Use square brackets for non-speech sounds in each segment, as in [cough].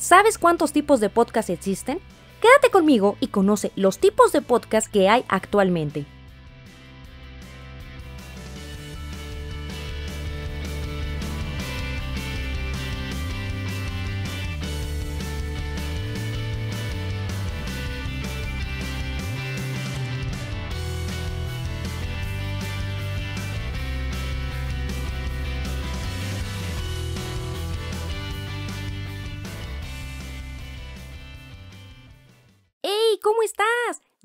¿Sabes cuántos tipos de podcast existen? Quédate conmigo y conoce los tipos de podcast que hay actualmente.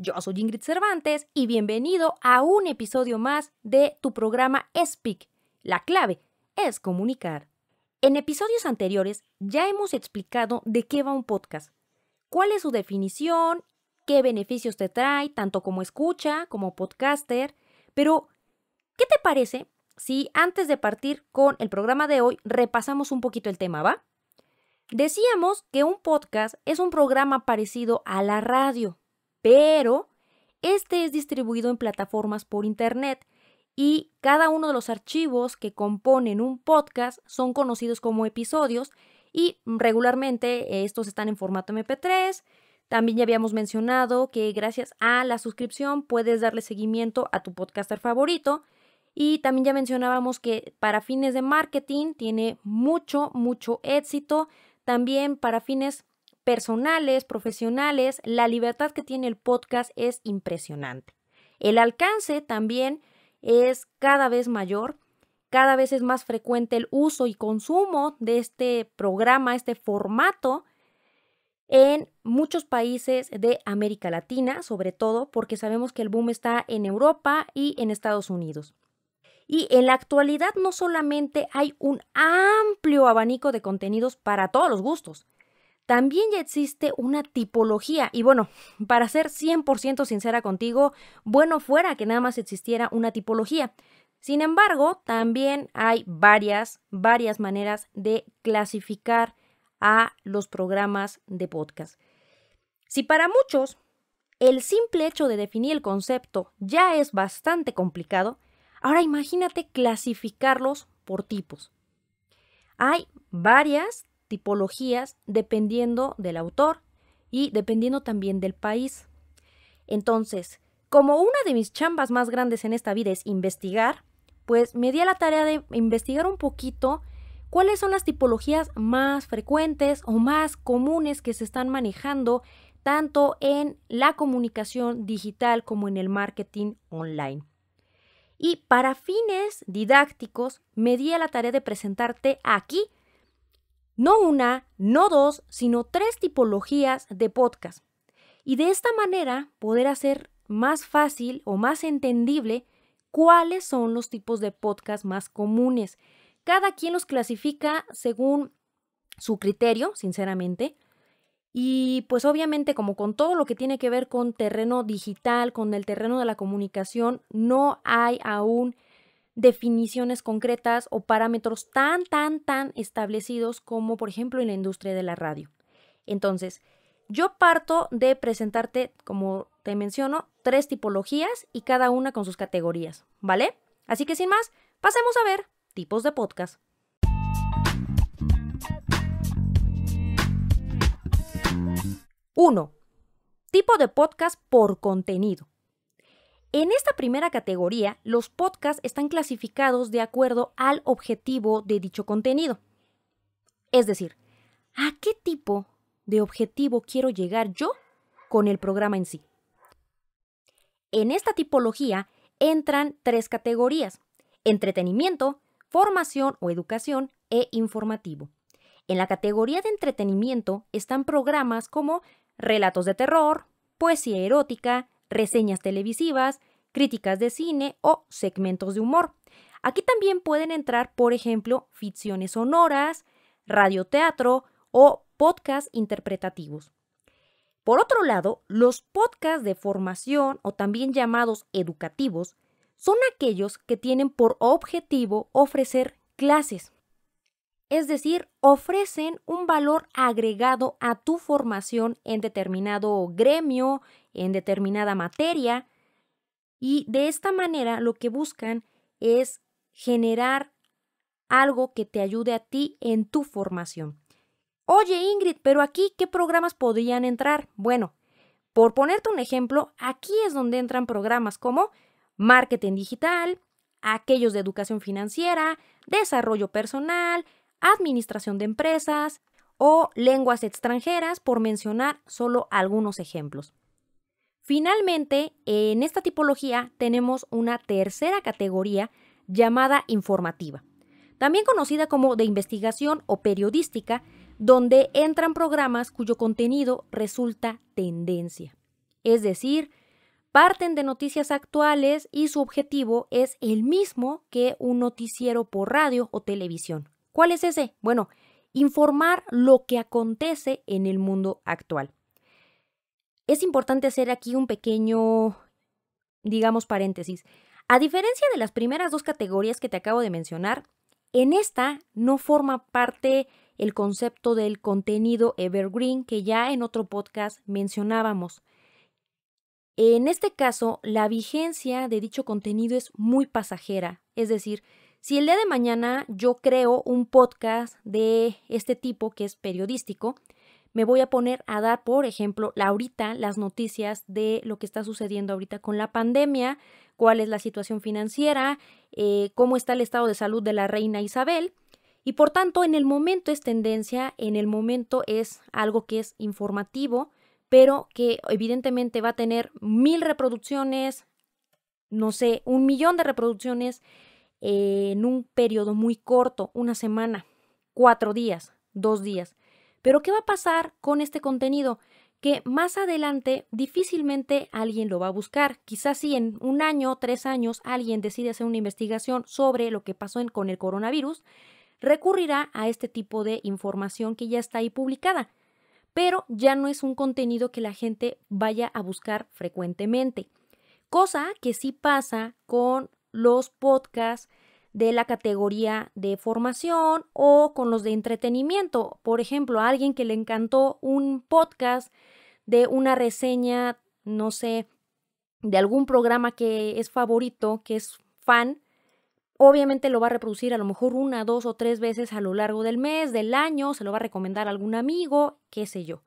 Yo soy Ingrid Cervantes y bienvenido a un episodio más de tu programa Speak. La clave es comunicar. En episodios anteriores ya hemos explicado de qué va un podcast, cuál es su definición, qué beneficios te trae, tanto como escucha, como podcaster, pero ¿qué te parece si antes de partir con el programa de hoy repasamos un poquito el tema, va? Decíamos que un podcast es un programa parecido a la radio, pero este es distribuido en plataformas por Internet y cada uno de los archivos que componen un podcast son conocidos como episodios y regularmente estos están en formato MP3. También ya habíamos mencionado que gracias a la suscripción puedes darle seguimiento a tu podcaster favorito. Y también ya mencionábamos que para fines de marketing tiene mucho, mucho éxito. También para fines personales, profesionales, la libertad que tiene el podcast es impresionante. El alcance también es cada vez mayor, cada vez es más frecuente el uso y consumo de este programa, este formato, en muchos países de América Latina, sobre todo porque sabemos que el boom está en Europa y en Estados Unidos. Y en la actualidad no solamente hay un amplio abanico de contenidos para todos los gustos, también ya existe una tipología. Y bueno, para ser 100% sincera contigo, bueno fuera que nada más existiera una tipología. Sin embargo, también hay varias, varias maneras de clasificar a los programas de podcast. Si para muchos el simple hecho de definir el concepto ya es bastante complicado, ahora imagínate clasificarlos por tipos. Hay varias tipologías dependiendo del autor y dependiendo también del país. Entonces, como una de mis chambas más grandes en esta vida es investigar, pues me di a la tarea de investigar un poquito cuáles son las tipologías más frecuentes o más comunes que se están manejando tanto en la comunicación digital como en el marketing online. Y para fines didácticos, me di a la tarea de presentarte aquí no una, no dos, sino tres tipologías de podcast. Y de esta manera poder hacer más fácil o más entendible cuáles son los tipos de podcast más comunes. Cada quien los clasifica según su criterio, sinceramente. Y pues obviamente como con todo lo que tiene que ver con terreno digital, con el terreno de la comunicación, no hay aún definiciones concretas o parámetros tan, tan, tan establecidos como por ejemplo en la industria de la radio. Entonces, yo parto de presentarte, como te menciono, tres tipologías y cada una con sus categorías, ¿vale? Así que sin más, pasemos a ver tipos de podcast. Uno. Tipo de podcast por contenido. En esta primera categoría, los podcasts están clasificados de acuerdo al objetivo de dicho contenido. Es decir, ¿a qué tipo de objetivo quiero llegar yo con el programa en sí? En esta tipología entran tres categorías, entretenimiento, formación o educación e informativo. En la categoría de entretenimiento están programas como relatos de terror, poesía erótica, reseñas televisivas, críticas de cine o segmentos de humor. Aquí también pueden entrar, por ejemplo, ficciones sonoras, radioteatro o podcasts interpretativos. Por otro lado, los podcasts de formación o también llamados educativos son aquellos que tienen por objetivo ofrecer clases, es decir, ofrecen un valor agregado a tu formación en determinado gremio, en determinada materia, y de esta manera lo que buscan es generar algo que te ayude a ti en tu formación. Oye Ingrid, pero aquí, ¿qué programas podrían entrar? Bueno, por ponerte un ejemplo, aquí es donde entran programas como marketing digital, aquellos de educación financiera, desarrollo personal, administración de empresas o lenguas extranjeras, por mencionar solo algunos ejemplos. Finalmente, en esta tipología tenemos una tercera categoría llamada informativa, también conocida como de investigación o periodística, donde entran programas cuyo contenido resulta tendencia. Es decir, parten de noticias actuales y su objetivo es el mismo que un noticiero por radio o televisión. ¿Cuál es ese? Bueno, informar lo que acontece en el mundo actual. Es importante hacer aquí un pequeño, digamos, paréntesis. A diferencia de las primeras dos categorías que te acabo de mencionar, en esta no forma parte el concepto del contenido evergreen que ya en otro podcast mencionábamos. En este caso, la vigencia de dicho contenido es muy pasajera, es decir, si el día de mañana yo creo un podcast de este tipo que es periodístico, me voy a poner a dar, por ejemplo, ahorita las noticias de lo que está sucediendo ahorita con la pandemia, cuál es la situación financiera, eh, cómo está el estado de salud de la reina Isabel. Y por tanto, en el momento es tendencia, en el momento es algo que es informativo, pero que evidentemente va a tener mil reproducciones, no sé, un millón de reproducciones eh, en un periodo muy corto, una semana, cuatro días, dos días. Pero ¿qué va a pasar con este contenido? Que más adelante difícilmente alguien lo va a buscar. Quizás si en un año, tres años, alguien decide hacer una investigación sobre lo que pasó con el coronavirus, recurrirá a este tipo de información que ya está ahí publicada. Pero ya no es un contenido que la gente vaya a buscar frecuentemente. Cosa que sí pasa con los podcasts de la categoría de formación o con los de entretenimiento. Por ejemplo, a alguien que le encantó un podcast de una reseña, no sé, de algún programa que es favorito, que es fan, obviamente lo va a reproducir a lo mejor una, dos o tres veces a lo largo del mes, del año, se lo va a recomendar a algún amigo, qué sé yo.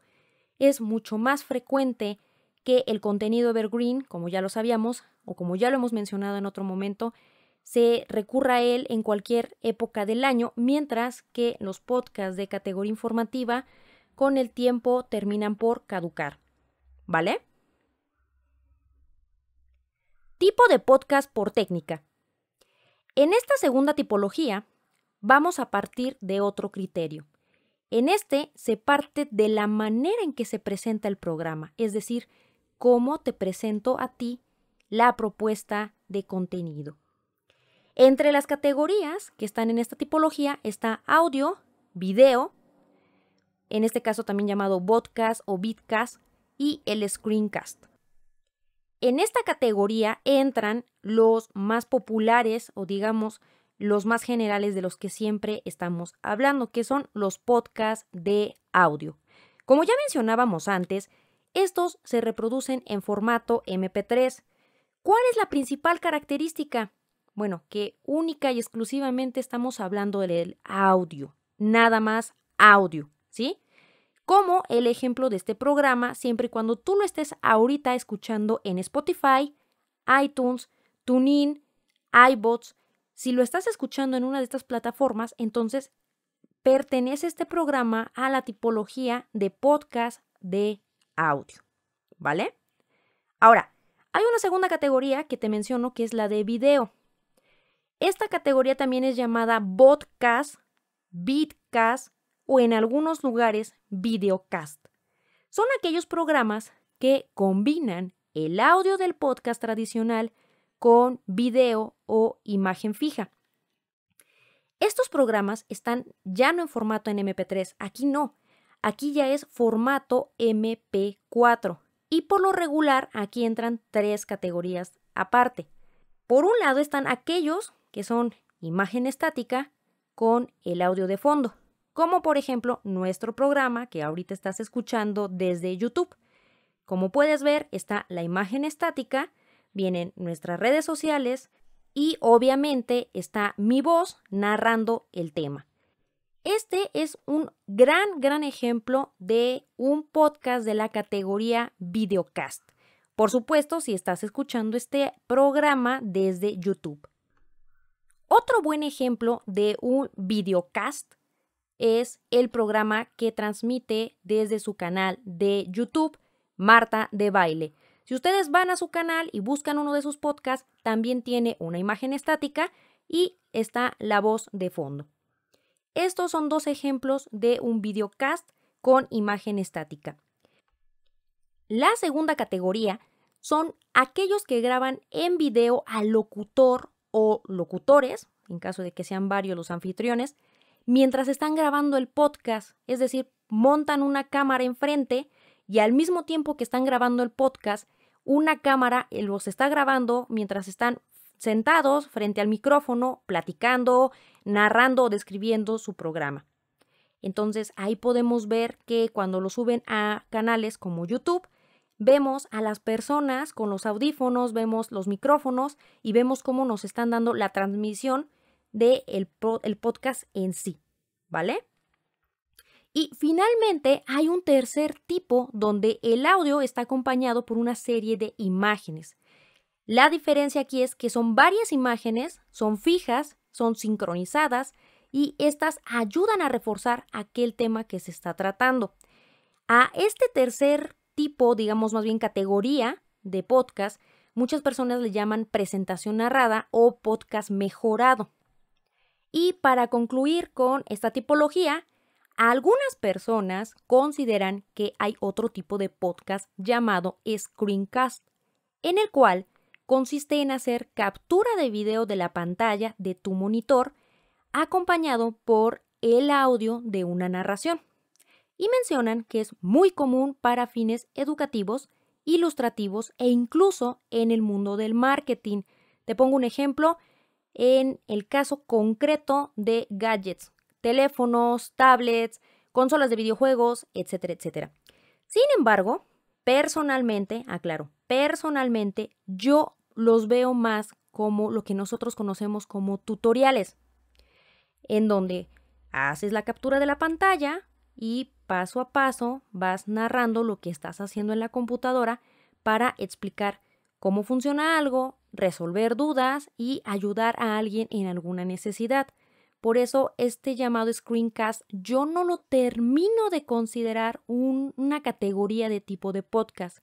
Es mucho más frecuente que el contenido evergreen, como ya lo sabíamos o como ya lo hemos mencionado en otro momento, se recurra a él en cualquier época del año, mientras que los podcasts de categoría informativa con el tiempo terminan por caducar. ¿Vale? Tipo de podcast por técnica. En esta segunda tipología vamos a partir de otro criterio. En este se parte de la manera en que se presenta el programa, es decir, cómo te presento a ti la propuesta de contenido. Entre las categorías que están en esta tipología está audio, video, en este caso también llamado podcast o bitcast, y el screencast. En esta categoría entran los más populares o digamos los más generales de los que siempre estamos hablando, que son los podcasts de audio. Como ya mencionábamos antes, estos se reproducen en formato MP3. ¿Cuál es la principal característica? Bueno, que única y exclusivamente estamos hablando del audio, nada más audio, ¿sí? Como el ejemplo de este programa, siempre y cuando tú lo estés ahorita escuchando en Spotify, iTunes, TuneIn, iBots, si lo estás escuchando en una de estas plataformas, entonces pertenece este programa a la tipología de podcast de audio, ¿vale? Ahora, hay una segunda categoría que te menciono que es la de video. Esta categoría también es llamada podcast, Bitcast o en algunos lugares videocast. Son aquellos programas que combinan el audio del podcast tradicional con video o imagen fija. Estos programas están ya no en formato en MP3, aquí no, Aquí ya es formato MP4. Y por lo regular aquí entran tres categorías aparte. Por un lado están aquellos que son imagen estática con el audio de fondo, como por ejemplo nuestro programa que ahorita estás escuchando desde YouTube. Como puedes ver está la imagen estática, vienen nuestras redes sociales y obviamente está mi voz narrando el tema. Este es un gran, gran ejemplo de un podcast de la categoría videocast. Por supuesto, si estás escuchando este programa desde YouTube. Otro buen ejemplo de un videocast es el programa que transmite desde su canal de YouTube, Marta de Baile. Si ustedes van a su canal y buscan uno de sus podcasts, también tiene una imagen estática y está la voz de fondo. Estos son dos ejemplos de un videocast con imagen estática. La segunda categoría son aquellos que graban en video al locutor o locutores, en caso de que sean varios los anfitriones, mientras están grabando el podcast, es decir, montan una cámara enfrente y al mismo tiempo que están grabando el podcast, una cámara eh, los está grabando mientras están sentados frente al micrófono, platicando, narrando o describiendo su programa. Entonces ahí podemos ver que cuando lo suben a canales como YouTube, vemos a las personas con los audífonos, vemos los micrófonos y vemos cómo nos están dando la transmisión del podcast en sí, ¿vale? Y finalmente hay un tercer tipo donde el audio está acompañado por una serie de imágenes. La diferencia aquí es que son varias imágenes, son fijas, son sincronizadas y estas ayudan a reforzar aquel tema que se está tratando. A este tercer tipo, digamos más bien categoría de podcast, muchas personas le llaman presentación narrada o podcast mejorado. Y para concluir con esta tipología, algunas personas consideran que hay otro tipo de podcast llamado screencast, en el cual consiste en hacer captura de video de la pantalla de tu monitor acompañado por el audio de una narración. Y mencionan que es muy común para fines educativos, ilustrativos e incluso en el mundo del marketing. Te pongo un ejemplo en el caso concreto de gadgets, teléfonos, tablets, consolas de videojuegos, etcétera, etcétera. Sin embargo, personalmente, aclaro, personalmente yo los veo más como lo que nosotros conocemos como tutoriales, en donde haces la captura de la pantalla y paso a paso vas narrando lo que estás haciendo en la computadora para explicar cómo funciona algo, resolver dudas y ayudar a alguien en alguna necesidad. Por eso este llamado screencast yo no lo termino de considerar una categoría de tipo de podcast.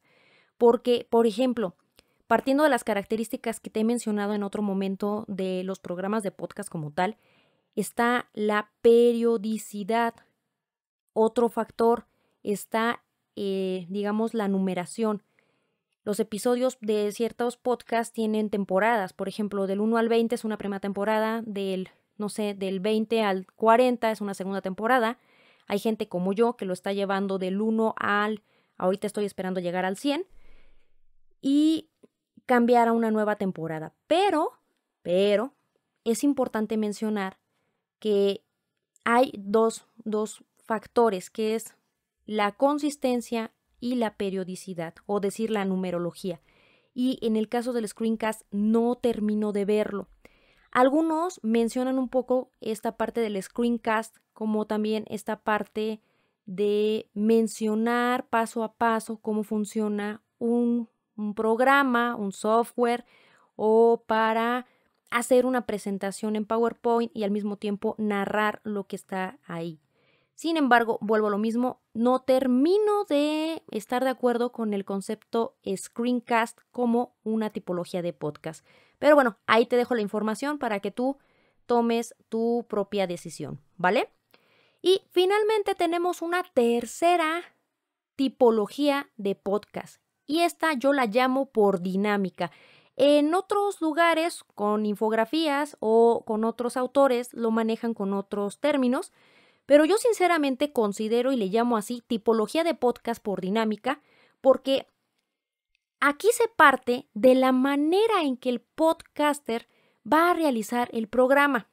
Porque, por ejemplo, Partiendo de las características que te he mencionado en otro momento de los programas de podcast como tal, está la periodicidad. Otro factor está, eh, digamos, la numeración. Los episodios de ciertos podcasts tienen temporadas. Por ejemplo, del 1 al 20 es una primera temporada, del, no sé, del 20 al 40 es una segunda temporada. Hay gente como yo que lo está llevando del 1 al, ahorita estoy esperando llegar al 100. Y cambiar a una nueva temporada. Pero, pero, es importante mencionar que hay dos, dos factores, que es la consistencia y la periodicidad, o decir la numerología. Y en el caso del screencast no termino de verlo. Algunos mencionan un poco esta parte del screencast, como también esta parte de mencionar paso a paso cómo funciona un un programa, un software o para hacer una presentación en PowerPoint y al mismo tiempo narrar lo que está ahí. Sin embargo, vuelvo a lo mismo, no termino de estar de acuerdo con el concepto screencast como una tipología de podcast. Pero bueno, ahí te dejo la información para que tú tomes tu propia decisión, ¿vale? Y finalmente tenemos una tercera tipología de podcast y esta yo la llamo por dinámica. En otros lugares, con infografías o con otros autores, lo manejan con otros términos, pero yo sinceramente considero y le llamo así tipología de podcast por dinámica, porque aquí se parte de la manera en que el podcaster va a realizar el programa.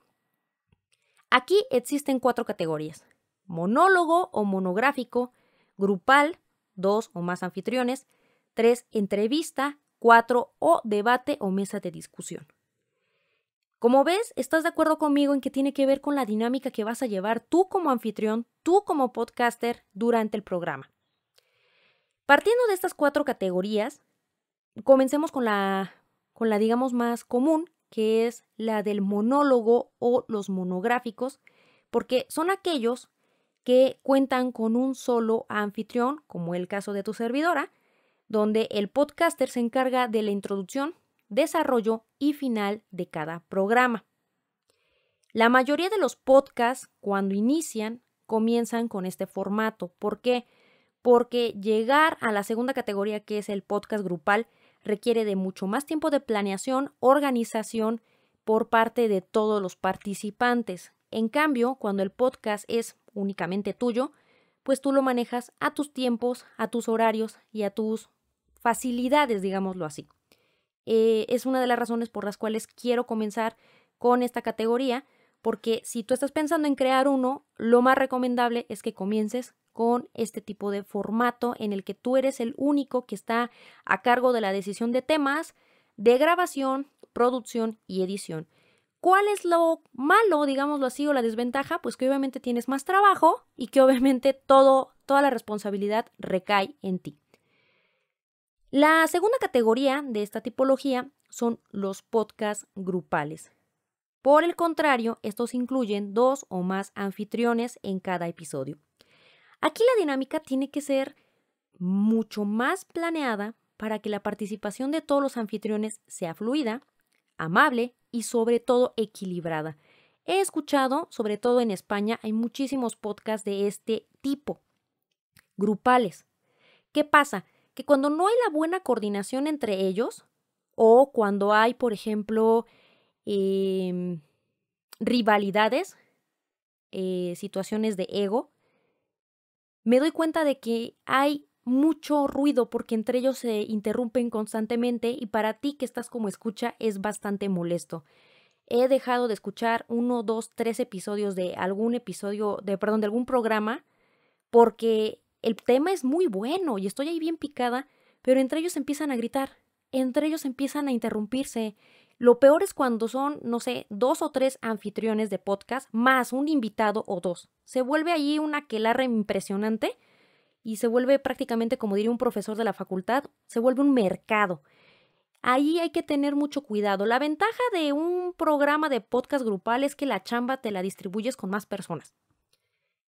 Aquí existen cuatro categorías. Monólogo o monográfico, grupal, dos o más anfitriones, 3. Entrevista. 4. O debate o mesa de discusión. Como ves, estás de acuerdo conmigo en que tiene que ver con la dinámica que vas a llevar tú como anfitrión, tú como podcaster durante el programa. Partiendo de estas cuatro categorías, comencemos con la, con la digamos más común, que es la del monólogo o los monográficos, porque son aquellos que cuentan con un solo anfitrión, como el caso de tu servidora, donde el podcaster se encarga de la introducción, desarrollo y final de cada programa. La mayoría de los podcasts, cuando inician, comienzan con este formato. ¿Por qué? Porque llegar a la segunda categoría, que es el podcast grupal, requiere de mucho más tiempo de planeación, organización por parte de todos los participantes. En cambio, cuando el podcast es únicamente tuyo, pues tú lo manejas a tus tiempos, a tus horarios y a tus facilidades, digámoslo así. Eh, es una de las razones por las cuales quiero comenzar con esta categoría, porque si tú estás pensando en crear uno, lo más recomendable es que comiences con este tipo de formato en el que tú eres el único que está a cargo de la decisión de temas, de grabación, producción y edición. ¿Cuál es lo malo, digámoslo así, o la desventaja? Pues que obviamente tienes más trabajo y que obviamente todo, toda la responsabilidad recae en ti. La segunda categoría de esta tipología son los podcasts grupales. Por el contrario, estos incluyen dos o más anfitriones en cada episodio. Aquí la dinámica tiene que ser mucho más planeada para que la participación de todos los anfitriones sea fluida, amable y sobre todo equilibrada. He escuchado, sobre todo en España, hay muchísimos podcasts de este tipo, grupales. ¿Qué pasa? que cuando no hay la buena coordinación entre ellos, o cuando hay, por ejemplo, em, rivalidades, eh, situaciones de ego, me doy cuenta de que hay mucho ruido porque entre ellos se interrumpen constantemente y para ti que estás como escucha es bastante molesto. He dejado de escuchar uno, dos, tres episodios de algún episodio, de perdón, de algún programa porque el tema es muy bueno y estoy ahí bien picada, pero entre ellos empiezan a gritar, entre ellos empiezan a interrumpirse. Lo peor es cuando son, no sé, dos o tres anfitriones de podcast, más un invitado o dos. Se vuelve ahí una quelarra impresionante y se vuelve prácticamente, como diría un profesor de la facultad, se vuelve un mercado. Ahí hay que tener mucho cuidado. La ventaja de un programa de podcast grupal es que la chamba te la distribuyes con más personas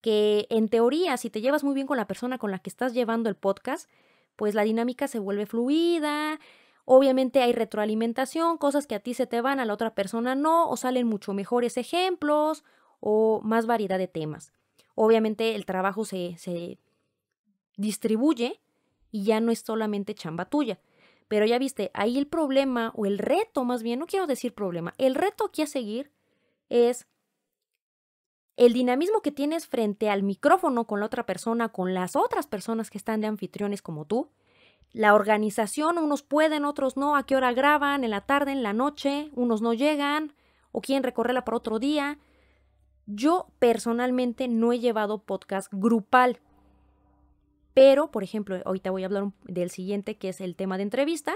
que en teoría, si te llevas muy bien con la persona con la que estás llevando el podcast, pues la dinámica se vuelve fluida, obviamente hay retroalimentación, cosas que a ti se te van, a la otra persona no, o salen mucho mejores ejemplos, o más variedad de temas. Obviamente el trabajo se, se distribuye y ya no es solamente chamba tuya. Pero ya viste, ahí el problema o el reto más bien, no quiero decir problema, el reto aquí a seguir es el dinamismo que tienes frente al micrófono con la otra persona, con las otras personas que están de anfitriones como tú, la organización, unos pueden, otros no, a qué hora graban, en la tarde, en la noche, unos no llegan o quieren recorrerla por otro día. Yo personalmente no he llevado podcast grupal, pero por ejemplo, ahorita voy a hablar del siguiente que es el tema de entrevista.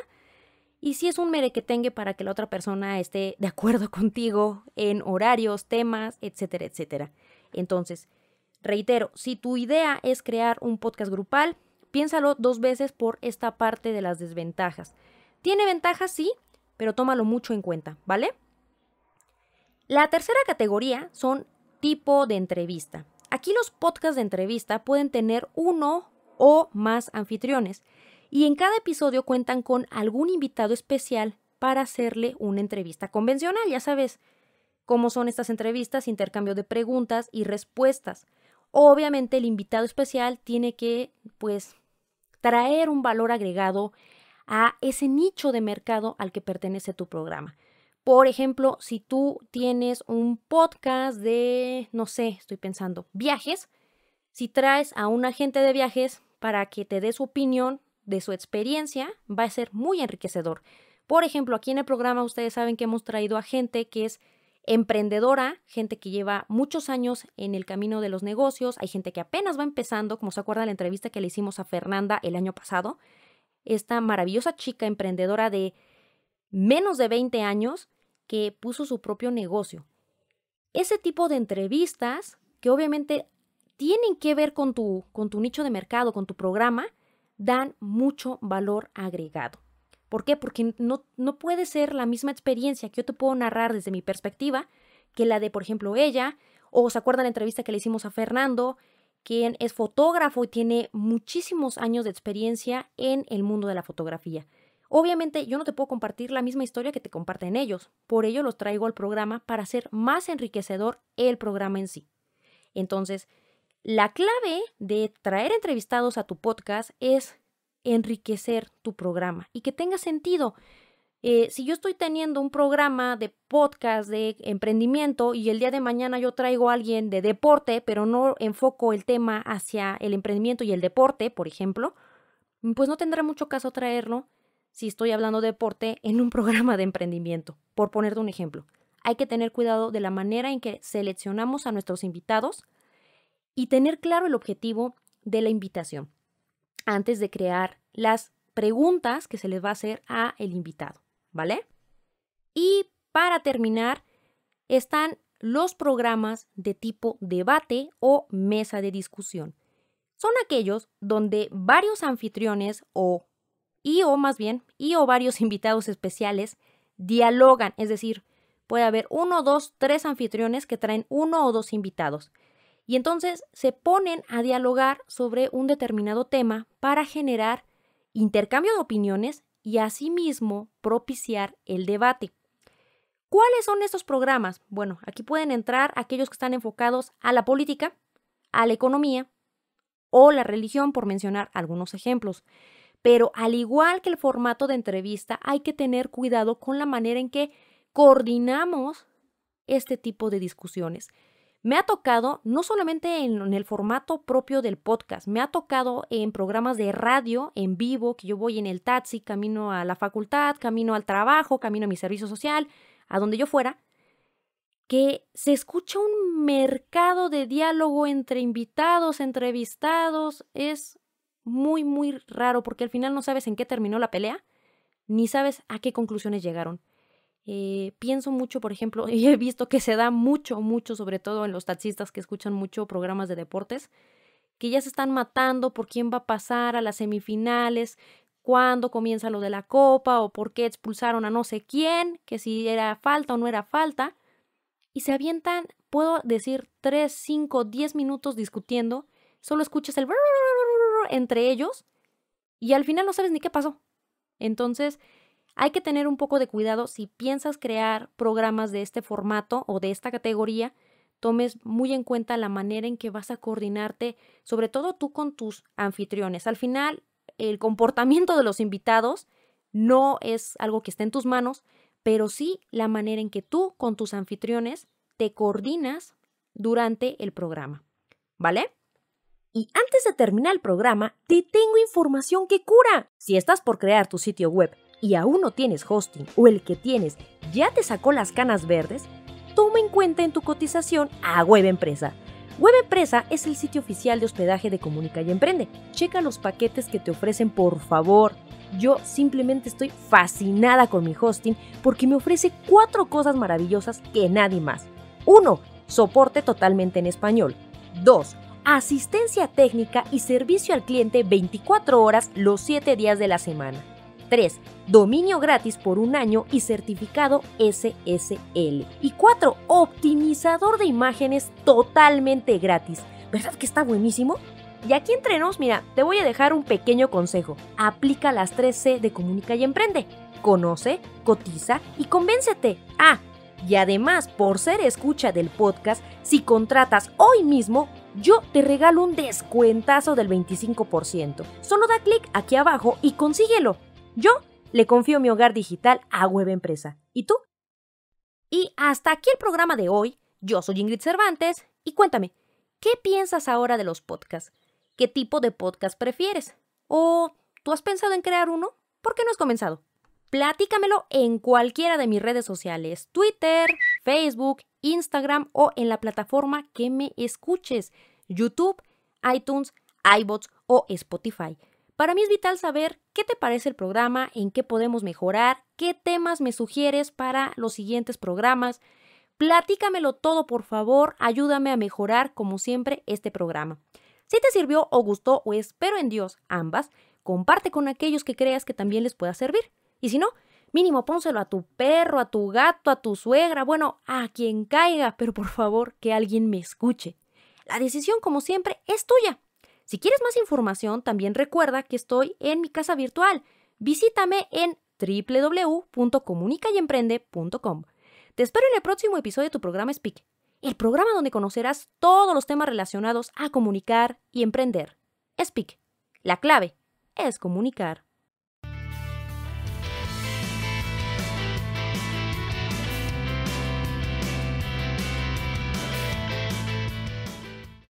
Y si es un merequetengue para que la otra persona esté de acuerdo [laughs] contigo en horarios, temas, etcétera, etcétera. Entonces, reitero, si tu idea es crear un podcast grupal, piénsalo dos veces por esta parte de las desventajas. Tiene ventajas, sí, pero tómalo mucho en cuenta, ¿vale? La tercera categoría son tipo de entrevista. Aquí los podcasts de entrevista pueden tener uno o más anfitriones y en cada episodio cuentan con algún invitado especial para hacerle una entrevista convencional, ya sabes cómo son estas entrevistas, intercambio de preguntas y respuestas. Obviamente el invitado especial tiene que pues traer un valor agregado a ese nicho de mercado al que pertenece tu programa. Por ejemplo, si tú tienes un podcast de, no sé, estoy pensando, viajes, si traes a un agente de viajes para que te dé su opinión de su experiencia va a ser muy enriquecedor. Por ejemplo, aquí en el programa ustedes saben que hemos traído a gente que es emprendedora, gente que lleva muchos años en el camino de los negocios, hay gente que apenas va empezando, como se acuerda la entrevista que le hicimos a Fernanda el año pasado, esta maravillosa chica emprendedora de menos de 20 años que puso su propio negocio. Ese tipo de entrevistas que obviamente tienen que ver con tu, con tu nicho de mercado, con tu programa, dan mucho valor agregado. ¿Por qué? Porque no, no puede ser la misma experiencia que yo te puedo narrar desde mi perspectiva que la de, por ejemplo, ella, o se acuerdan la entrevista que le hicimos a Fernando, quien es fotógrafo y tiene muchísimos años de experiencia en el mundo de la fotografía. Obviamente yo no te puedo compartir la misma historia que te comparten ellos, por ello los traigo al programa para hacer más enriquecedor el programa en sí. Entonces, la clave de traer entrevistados a tu podcast es enriquecer tu programa y que tenga sentido. Eh, si yo estoy teniendo un programa de podcast de emprendimiento y el día de mañana yo traigo a alguien de deporte, pero no enfoco el tema hacia el emprendimiento y el deporte, por ejemplo, pues no tendrá mucho caso traerlo si estoy hablando de deporte en un [laughs] programa de emprendimiento, por ponerte un ejemplo. Hay que tener cuidado de la manera en que seleccionamos a nuestros invitados y tener claro el objetivo de la invitación antes de crear las preguntas que se les va a hacer a el invitado, ¿vale? Y para terminar están los programas de tipo debate o mesa de discusión. Son aquellos donde varios anfitriones o y o más bien y o varios [laughs] invitados especiales dialogan, es decir, puede haber uno, dos, tres anfitriones que traen uno o dos invitados y entonces se ponen a dialogar sobre un determinado tema para generar intercambio de opiniones y asimismo propiciar el debate. ¿Cuáles son estos programas? Bueno, aquí pueden entrar aquellos que están enfocados a la política, a la economía o la religión, por mencionar algunos ejemplos. Pero al igual que el formato de entrevista, hay que tener cuidado con la manera en que coordinamos este tipo de discusiones. Me ha tocado, no solamente en, el formato propio del podcast, me ha tocado en programas de radio en vivo, que yo voy en el taxi, camino a la facultad, camino al trabajo, camino a mi servicio social, a donde yo fuera, que se escucha un mercado de diálogo entre invitados, entrevistados, es muy, muy raro, porque al final no sabes en qué terminó la pelea, ni sabes a qué conclusiones llegaron. Eh, pienso mucho, por ejemplo, [laughs] y he visto que se da mucho, mucho, sobre todo en los taxistas que escuchan mucho programas de deportes, que ya se están matando por quién va a pasar a las semifinales, cuándo comienza lo de la copa o por qué expulsaron a no sé quién, que si era falta o no era falta. Y se avientan, puedo decir, 3, 5, 10 minutos discutiendo, solo escuchas el entre ellos y al final no sabes ni qué pasó. Entonces, hay que tener un poco de cuidado si piensas crear programas de este formato o de esta categoría, tomes muy en cuenta la manera en que vas a coordinarte, sobre todo tú con tus anfitriones. Al final, el comportamiento de los invitados no es algo que esté en tus manos, pero sí la manera en que tú con tus anfitriones te coordinas durante el programa. ¿Vale? Y antes de terminar el programa, te tengo información que cura. Si estás por crear tu sitio web y aún no tienes hosting o el que tienes ya te sacó las canas verdes, toma en cuenta en tu cotización a Web Empresa. es el sitio oficial de hospedaje de Comunica y Emprende. Checa los paquetes que te ofrecen, por favor. Yo simplemente estoy fascinada con mi hosting porque me ofrece cuatro cosas maravillosas que nadie más. 1. Soporte totalmente en español. 2 asistencia técnica y servicio al cliente 24 horas los 7 días de la semana. 3. Dominio gratis por un año y certificado SSL. Y 4. Optimizador de imágenes totalmente gratis. ¿Verdad que está buenísimo? Y aquí entre nos, mira, te voy a dejar un pequeño consejo. Aplica las 3 C de Comunica y Emprende. Conoce, cotiza y convéncete. Ah, y además, por ser escucha del podcast, si contratas hoy mismo, yo te regalo un descuentazo del 25%. Solo da clic aquí abajo y consíguelo. Yo le confío mi hogar digital a Web Empresa. ¿Y tú? Y hasta aquí el programa de hoy. Yo soy Ingrid Cervantes y cuéntame, ¿qué piensas ahora de los podcasts? ¿Qué tipo de podcast prefieres? ¿O tú has pensado en crear uno? ¿Por qué no has comenzado? Platícamelo en cualquiera de mis redes sociales, Twitter, Facebook, Instagram o en la plataforma que me escuches, YouTube, iTunes, iBots o Spotify. Para mí es vital saber qué te parece el programa, en qué podemos mejorar, qué temas me sugieres para los siguientes programas. Platícamelo todo, por favor, ayúdame a mejorar, como siempre, este programa. Si te sirvió o gustó o espero en Dios ambas, comparte con aquellos que creas que también les pueda servir. Y si no, mínimo pónselo a tu perro, a tu gato, a tu suegra, bueno, a quien caiga, pero por favor que alguien me escuche. La decisión, como siempre, es tuya. Si quieres más información, también recuerda que estoy en mi casa virtual. Visítame en www.comunicayemprende.com. Te espero en el próximo episodio de tu programa Speak, el programa donde conocerás todos los temas relacionados a comunicar y emprender. Speak, la clave es comunicar.